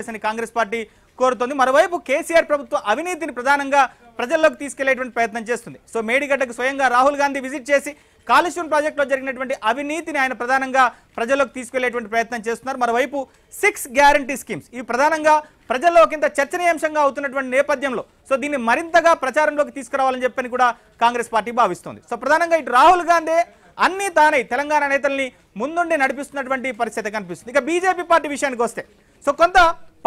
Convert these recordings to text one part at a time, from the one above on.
చేసని Congress party కోరుతోంది మరోవైపు కేసీఆర్ ప్రభుత్వం అవినీతిని ప్రధానంగా ప్రజల్లోకి తీసుకెళ్లేటువంటి ప్రయత్నం చేస్తుంది సో మేడిగడ్డకు స్వయంగా రాహుల్ గాంధీ విజిట్ చేసి కాళేశ్వరం ప్రాజెక్టులో జరిగినటువంటి అవినీతిని ఆయన ప్రధానంగా ప్రజల్లోకి తీసుకెళ్లేటువంటి ప్రయత్నం చేస్తున్నారు మరోవైపు సిక్స్ గ్యారంటీ స్కీమ్స్ ఇవి ప్రధానంగా ప్రజల్లో కింద చర్చనీయాంశంగా అవుతున్నటువంటి నేపథ్యంలో సో దీన్ని మరింతగా ప్రచారంలోకి తీసుకురావాలని చెప్పని కూడా కాంగ్రెస్ పార్టీ భావిస్తోంది సో ప్రధానంగా ఇటు రాహుల్ గాంధీ అన్నీ తానై తెలంగాణ నేతల్ని ముందుండి నడిపిస్తున్నటువంటి పరిస్థితి కనిపిస్తుంది ఇక బీజేపీ పార్టీ విషయానికి వస్తే సో కొంత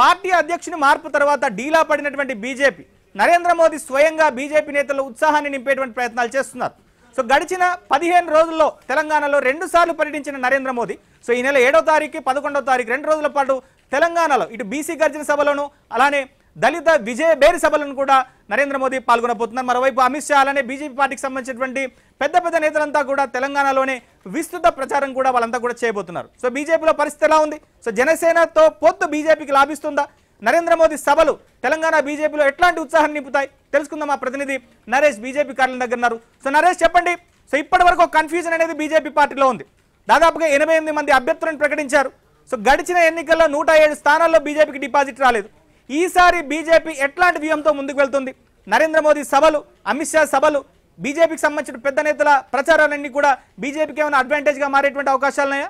పార్టీ అధ్యక్షుని మార్పు తర్వాత డీలా పడినటువంటి బీజేపీ నరేంద్ర మోదీ స్వయంగా బీజేపీ నేతలు ఉత్సాహాన్ని నింపేటువంటి ప్రయత్నాలు చేస్తున్నారు సో గడిచిన పదిహేను రోజుల్లో తెలంగాణలో రెండు సార్లు పర్యటించిన నరేంద్ర మోదీ సో ఈ నెల ఏడో తారీఖు పదకొండో తారీఖు రెండు రోజుల పాటు తెలంగాణలో ఇటు బీసీ గర్జన సభలోను అలానే దళిత విజయ బేరి సభలను కూడా నరేంద్ర మోదీ పాల్గొనబోతున్నారు మరోవైపు అమిత్ షా అలానే బీజేపీ పార్టీకి సంబంధించినటువంటి పెద్ద పెద్ద నేతలంతా కూడా తెలంగాణలోనే విస్తృత ప్రచారం కూడా వాళ్ళంతా కూడా చేయబోతున్నారు సో బీజేపీలో పరిస్థితి ఎలా ఉంది సో జనసేనతో పొత్తు బీజేపీకి లాభిస్తుందా నరేంద్ర మోదీ సభలు తెలంగాణ బీజేపీలో ఎట్లాంటి ఉత్సాహాన్ని నింపుతాయి తెలుసుకుందాం మా ప్రతినిధి నరేష్ బీజేపీ కార్యాలయం దగ్గర ఉన్నారు సో నరేష్ చెప్పండి సో ఇప్పటి వరకు కన్ఫ్యూజన్ అనేది బీజేపీ పార్టీలో ఉంది దాదాపుగా ఎనభై మంది అభ్యర్థులను ప్రకటించారు సో గడిచిన ఎన్నికల్లో నూట స్థానాల్లో బీజేపీకి డిపాజిట్ రాలేదు ఈసారి బీజేపీ ఎట్లాంటి వ్యూహంతో ముందుకు వెళ్తుంది నరేంద్ర మోదీ సభలు అమిత్ షా సభలు బీజేపీకి సంబంధించిన పెద్ద నేతల ప్రచారాలన్నీ కూడా బీజేపీకి ఏమైనా అడ్వాంటేజ్గా మారేటువంటి అవకాశాలున్నాయా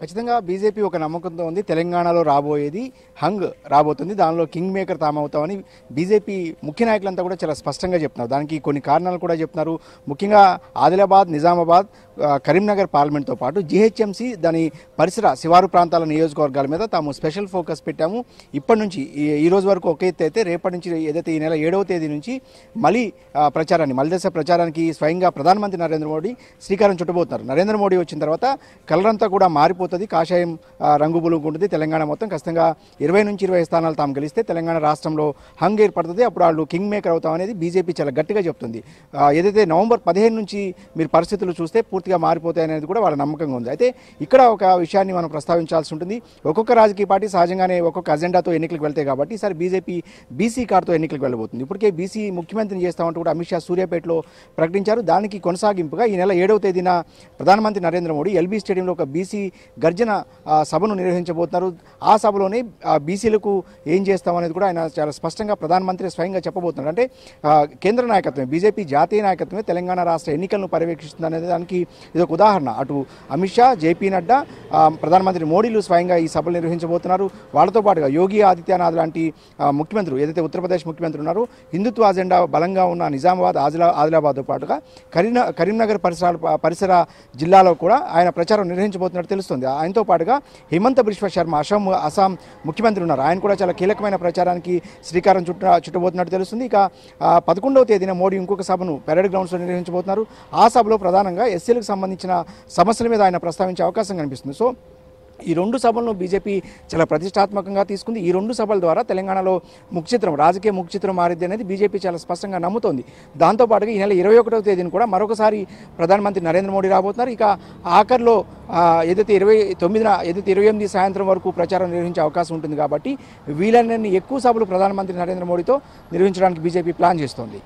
ఖచ్చితంగా బీజేపీ ఒక నమ్మకంతో ఉంది తెలంగాణలో రాబోయేది హంగ్ రాబోతుంది దానిలో కింగ్ మేకర్ తామవుతామని బీజేపీ ముఖ్య నాయకులంతా కూడా చాలా స్పష్టంగా చెప్తున్నారు దానికి కొన్ని కారణాలు కూడా చెప్తున్నారు ముఖ్యంగా ఆదిలాబాద్ నిజామాబాద్ కరీంనగర్ పార్లమెంట్తో పాటు జీహెచ్ఎంసీ దాని పరిసర శివారు ప్రాంతాల నియోజకవర్గాల మీద తాము స్పెషల్ ఫోకస్ పెట్టాము ఇప్పటి నుంచి ఈ రోజు వరకు ఒక ఎత్తు అయితే రేపటి నుంచి ఏదైతే ఈ నెల ఏడవ తేదీ నుంచి మళ్ళీ ప్రచారాన్ని మలిదశ ప్రచారానికి స్వయంగా ప్రధానమంత్రి నరేంద్ర మోడీ శ్రీకారం చుట్టబోతున్నారు నరేంద్ర మోడీ వచ్చిన తర్వాత కలరంతా కూడా మారిపో పోతుంది కాషాయం రంగు బులుగుంటుంది తెలంగాణ మొత్తం ఖచ్చితంగా ఇరవై నుంచి ఇరవై స్థానాలు తాము గెలిస్తే తెలంగాణ రాష్ట్రంలో హంగ్ ఏర్పడుతుంది అప్పుడు వాళ్ళు కింగ్ మేకర్ అవుతాం అనేది బీజేపీ చాలా గట్టిగా చెప్తుంది ఏదైతే నవంబర్ పదిహేను నుంచి మీరు పరిస్థితులు చూస్తే పూర్తిగా మారిపోతాయనేది కూడా వాళ్ళ నమ్మకంగా ఉంది అయితే ఇక్కడ ఒక విషయాన్ని మనం ప్రస్తావించాల్సి ఉంటుంది ఒక్కొక్క రాజకీయ పార్టీ సహజంగానే ఒక్కొక్క అజెండాతో ఎన్నికలకు వెళ్తాయి కాబట్టి ఈసారి బీజేపీ బీసీ కార్డుతో ఎన్నికలకు వెళ్ళబోతుంది ఇప్పటికే బీసీ ముఖ్యమంత్రిని చేస్తామంటూ కూడా అమిత్ షా సూర్యాపేటలో ప్రకటించారు దానికి కొనసాగింపుగా ఈ నెల ఏడవ తేదీన ప్రధానమంత్రి నరేంద్ర మోడీ ఎల్బీ స్టేడియంలో ఒక బీసీ గర్జన సభను నిర్వహించబోతున్నారు ఆ సభలోనే బీసీలకు ఏం చేస్తామనేది కూడా ఆయన చాలా స్పష్టంగా ప్రధానమంత్రి స్వయంగా చెప్పబోతున్నారు అంటే కేంద్ర నాయకత్వమే బీజేపీ జాతీయ నాయకత్వమే తెలంగాణ రాష్ట్ర ఎన్నికలను పర్యవేక్షిస్తుంది అనేది దానికి ఇది ఒక ఉదాహరణ అటు అమిత్ షా జేపీ నడ్డా ప్రధానమంత్రి మోడీలు స్వయంగా ఈ సభలు నిర్వహించబోతున్నారు వాళ్ళతో పాటుగా యోగి ఆదిత్యనాథ్ లాంటి ముఖ్యమంత్రులు ఏదైతే ఉత్తరప్రదేశ్ ముఖ్యమంత్రి ఉన్నారో హిందుత్వ అజెండా బలంగా ఉన్న నిజామాబాద్ ఆదిలా ఆదిలాబాద్తో పాటుగా కరీంనగర్ పరిసర పరిసర జిల్లాలో కూడా ఆయన ప్రచారం నిర్వహించబోతున్నట్టు తెలుస్తుంది జరిగింది ఆయనతో పాటుగా హిమంత బిశ్వ శర్మ అస్సాం అస్సాం ముఖ్యమంత్రి ఉన్నారు ఆయన కూడా చాలా కీలకమైన ప్రచారానికి శ్రీకారం చుట్ట చుట్టబోతున్నట్టు తెలుస్తుంది ఇక పదకొండవ తేదీన మోడీ ఇంకొక సభను పెరడ్ గ్రౌండ్స్లో నిర్వహించబోతున్నారు ఆ సభలో ప్రధానంగా ఎస్సీలకు సంబంధించిన సమస్యల మీద ఆయన ప్రస్తావించే అవకాశం కనిపిస్తుంది సో ఈ రెండు సభలను బీజేపీ చాలా ప్రతిష్టాత్మకంగా తీసుకుంది ఈ రెండు సభల ద్వారా తెలంగాణలో ముఖ్యచిత్రం రాజకీయ ముఖ్యచిత్రం మారింది అనేది బీజేపీ చాలా స్పష్టంగా నమ్ముతోంది దాంతోపాటుగా ఈ నెల ఇరవై ఒకటవ తేదీని కూడా మరొకసారి ప్రధానమంత్రి నరేంద్ర మోడీ రాబోతున్నారు ఇక ఆఖరిలో ఏదైతే ఇరవై తొమ్మిదిన ఏదైతే ఇరవై ఎనిమిది సాయంత్రం వరకు ప్రచారం నిర్వహించే అవకాశం ఉంటుంది కాబట్టి వీలన్నీ ఎక్కువ సభలు ప్రధానమంత్రి నరేంద్ర మోడీతో నిర్వహించడానికి బీజేపీ ప్లాన్ చేస్తోంది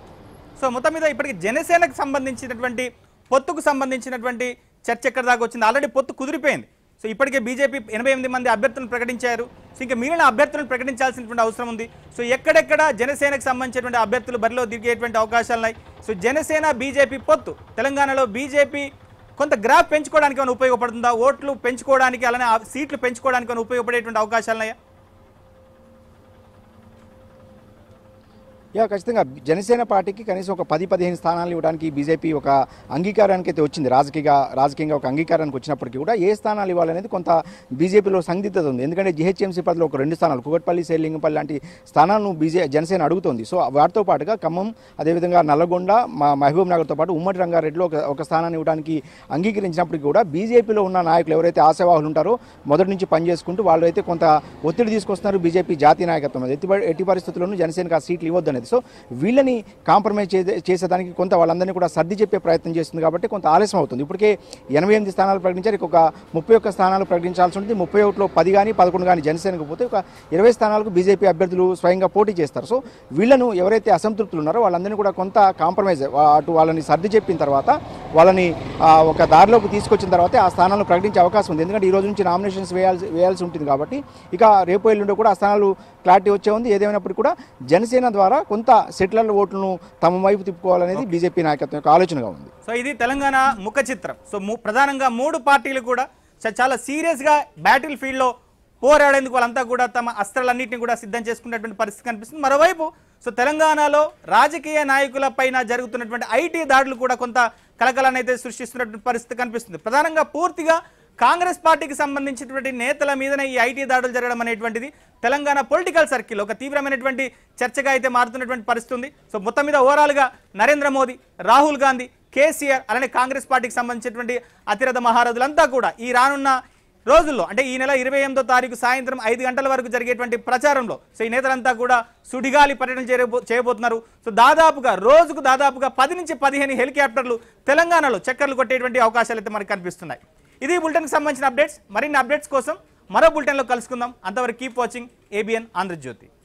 సో మొత్తం మీద ఇప్పటికి జనసేనకు సంబంధించినటువంటి పొత్తుకు సంబంధించినటువంటి చర్చ ఎక్కడ దాకా వచ్చింది ఆల్రెడీ పొత్తు కుదిరిపోయింది సో ఇప్పటికే బీజేపీ ఎనభై ఎనిమిది మంది అభ్యర్థులను ప్రకటించారు సో ఇంకా మిగిలిన అభ్యర్థులను ప్రకటించాల్సినటువంటి అవసరం ఉంది సో ఎక్కడెక్కడ జనసేనకు సంబంధించినటువంటి అభ్యర్థులు బరిలో దిగేటువంటి అవకాశాలు ఉన్నాయి సో జనసేన బీజేపీ పొత్తు తెలంగాణలో బీజేపీ కొంత గ్రాఫ్ పెంచుకోవడానికి ఏమైనా ఉపయోగపడుతుందా ఓట్లు పెంచుకోవడానికి అలానే సీట్లు పెంచుకోవడానికి ఏమైనా ఉపయోగపడేటువంటి అవకాశాలున్నాయా యా ఖచ్చితంగా జనసేన పార్టీకి కనీసం ఒక పది పదిహేను స్థానాలు ఇవ్వడానికి బీజేపీ ఒక అంగీకారానికి అయితే వచ్చింది రాజకీయ రాజకీయంగా ఒక అంగీకారానికి వచ్చినప్పటికీ కూడా ఏ స్థానాలు ఇవ్వాలనేది కొంత బీజేపీలో సందిగ్ధత ఉంది ఎందుకంటే జిహెచ్ఎంసీ పదిలో ఒక రెండు స్థానాలు కుగట్పల్లి సేలింగపల్లి లాంటి స్థానాలను బీజే జనసేన అడుగుతోంది సో వాటితో పాటుగా ఖమ్మం అదేవిధంగా నల్లగొండ మా మహబూబ్ నగర్తో పాటు ఉమ్మడి రంగారెడ్డిలో ఒక ఒక స్థానాన్ని ఇవ్వడానికి అంగీకరించినప్పటికీ కూడా బీజేపీలో ఉన్న నాయకులు ఎవరైతే ఆశావాహులు ఉంటారో మొదటి నుంచి పనిచేసుకుంటూ వాళ్ళు అయితే కొంత ఒత్తిడి తీసుకొస్తున్నారు బీజేపీ జాతీయ నాయకత్వం ఎట్టి ఎట్టి పరిస్థితుల్లోనూ జనసేనకు ఆ సీట్లు ఇవ్వద్దని ఉన్నది సో వీళ్ళని కాంప్రమైజ్ చేసేదానికి కొంత వాళ్ళందరినీ కూడా సర్ది చెప్పే ప్రయత్నం చేస్తుంది కాబట్టి కొంత ఆలస్యం అవుతుంది ఇప్పటికే ఎనభై ఎనిమిది స్థానాలు ప్రకటించారు ఒక ముప్పై ఒక్క స్థానాలు ప్రకటించాల్సి ఉంటుంది ముప్పై ఒకటిలో పది కానీ పదకొండు కానీ జనసేనకు పోతే ఒక ఇరవై స్థానాలకు బీజేపీ అభ్యర్థులు స్వయంగా పోటీ చేస్తారు సో వీళ్ళను ఎవరైతే అసంతృప్తులు ఉన్నారో వాళ్ళందరినీ కూడా కొంత కాంప్రమైజ్ అటు వాళ్ళని సర్ది చెప్పిన తర్వాత వాళ్ళని ఒక దారిలోకి తీసుకొచ్చిన తర్వాత ఆ స్థానాలను ప్రకటించే అవకాశం ఉంది ఎందుకంటే ఈ రోజు నుంచి నామినేషన్స్ వేయాల్సి వేయాల్సి ఉంటుంది కాబట్టి ఇక రేపు ఎల్లుండి కూడా ఆ స్థానాలు క్లారిటీ వచ్చే ఉంది ఏదేమైనప్పటికీ కూడా జనసేన ద్వారా కొంత సెటిలర్ల ఓట్లను తమ వైపు తిప్పుకోవాలనేది బీజేపీ నాయకత్వం యొక్క ఆలోచనగా ఉంది సో ఇది తెలంగాణ ముఖ చిత్రం సో ప్రధానంగా మూడు పార్టీలు కూడా చాలా సీరియస్గా బ్యాటిల్ ఫీల్డ్లో పోరాడేందుకు వాళ్ళంతా కూడా తమ అస్త్రాలన్నింటినీ కూడా సిద్ధం చేసుకున్నటువంటి పరిస్థితి కనిపిస్తుంది మరోవైపు సో తెలంగాణలో రాజకీయ నాయకుల పైన జరుగుతున్నటువంటి ఐటీ దాడులు కూడా కొంత కలకలనైతే సృష్టిస్తున్నటువంటి పరిస్థితి కనిపిస్తుంది ప్రధానంగా పూర్తిగా కాంగ్రెస్ పార్టీకి సంబంధించినటువంటి నేతల మీదనే ఈ ఐటీ దాడులు జరగడం అనేటువంటిది తెలంగాణ పొలిటికల్ సర్కిల్ ఒక తీవ్రమైనటువంటి చర్చగా అయితే మారుతున్నటువంటి పరిస్థితి సో మొత్తం మీద ఓవరాల్గా నరేంద్ర మోదీ రాహుల్ గాంధీ కేసీఆర్ అలానే కాంగ్రెస్ పార్టీకి సంబంధించినటువంటి అతిరథ మహారథులంతా కూడా ఈ రానున్న రోజుల్లో అంటే ఈ నెల ఇరవై ఎనిమిదో తారీఖు సాయంత్రం ఐదు గంటల వరకు జరిగేటువంటి ప్రచారంలో సో ఈ నేతలంతా కూడా సుడిగాలి పర్యటన చేయబోతున్నారు సో దాదాపుగా రోజుకు దాదాపుగా పది నుంచి పదిహేను హెలికాప్టర్లు తెలంగాణలో చక్కర్లు కొట్టేటువంటి అవకాశాలు అయితే మనకు కనిపిస్తున్నాయి ఇది బులెటిన్కి సంబంధించిన అప్డేట్స్ మరిన్ని అప్డేట్స్ కోసం మరో బులెటిన్లో కలుసుకుందాం అంతవరకు కీప్ వాచింగ్ ఏబిఎన్ ఆంధ్రజ్యోతి